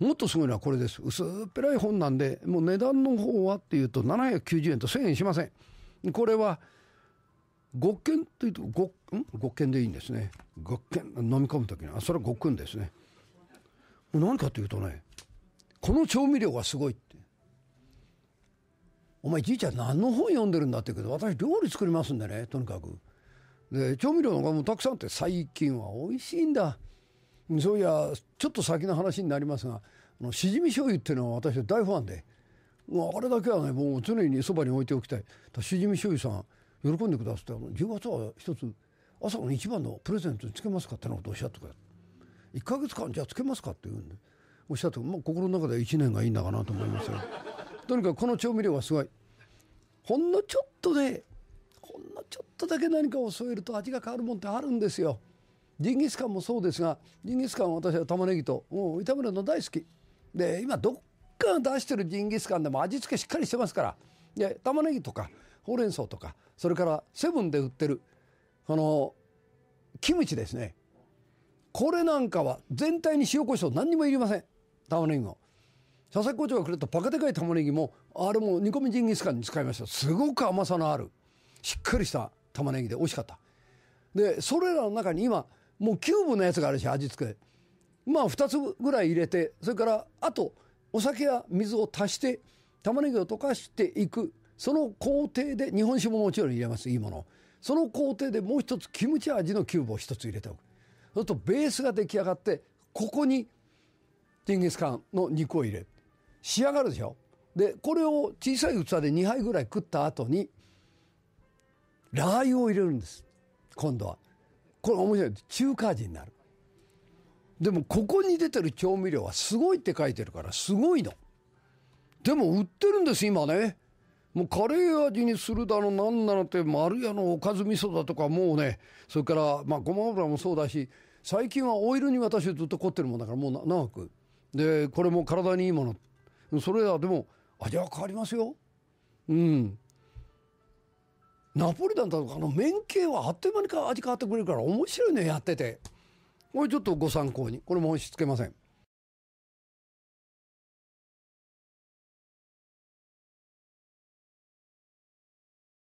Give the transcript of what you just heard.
もっとすごいのはこれです。薄っぺらい本なんで、もう値段の方はっていうと790円と1000円しません。これは、極券というと、極、ん極券でいいんですね。極券、飲み込むときに。あ、それは極券ですね。何かというとね、この調味料がすごいって。お前じいちゃん何の本読んでるんだって言うけど、私料理作りますんでね、とにかく。で、調味料の方がもうたくさんあって、最近は美味しいんだ。そういやちょっと先の話になりますがあのしじみ醤油っていうのは私は大ファンでもうあれだけはねもう常にそばに置いておきたいしじみ醤油さん喜んでくださって10月は一つ朝の一番のプレゼントにつけますかってなことをおっしゃってくれ1か月間じゃあつけますかって言うんでおっしゃってまあ、心の中では1年がいいんだかなと思いますがとにかくこの調味料はすごいほんのちょっとでほんのちょっとだけ何かを添えると味が変わるもんってあるんですよ。ジンギスカンもそうですがジンギスカンは私は玉ねぎと、う炒めるの大好きで今どっか出してるジンギスカンでも味付けしっかりしてますからで玉ねぎとかほうれん草とかそれからセブンで売ってるあのキムチですねこれなんかは全体に塩コショウ何にもいりません玉ねぎも佐々木校長がくれたバカでかい玉ねぎもあれも煮込みジンギスカンに使いましたすごく甘さのあるしっかりした玉ねぎで美味しかったでそれらの中に今もうキューブのやつがあるし味付けまあ2つぐらい入れてそれからあとお酒や水を足して玉ねぎを溶かしていくその工程で日本酒ももちろん入れますいいものその工程でもう一つキムチ味のキューブを一つ入れておくそうするとベースが出来上がってここにジンギスカンの肉を入れる仕上がるでしょでこれを小さい器で2杯ぐらい食った後にラー油を入れるんです今度はこれ面白い中華味になるでもここに出てる調味料はすごいって書いてるからすごいのでも売ってるんです今ねもうカレー味にするだの何なのって丸屋のおかず味噌だとかもうねそれからまあごま油もそうだし最近はオイルに私ずっと凝ってるもんだからもう長くでこれも体にいいものそれはでも味は変わりますようんナポリタンだとかの麺系はあっという間に味変わってくれるから面白いねやっててこれちょっとご参考にこれも押し付けません。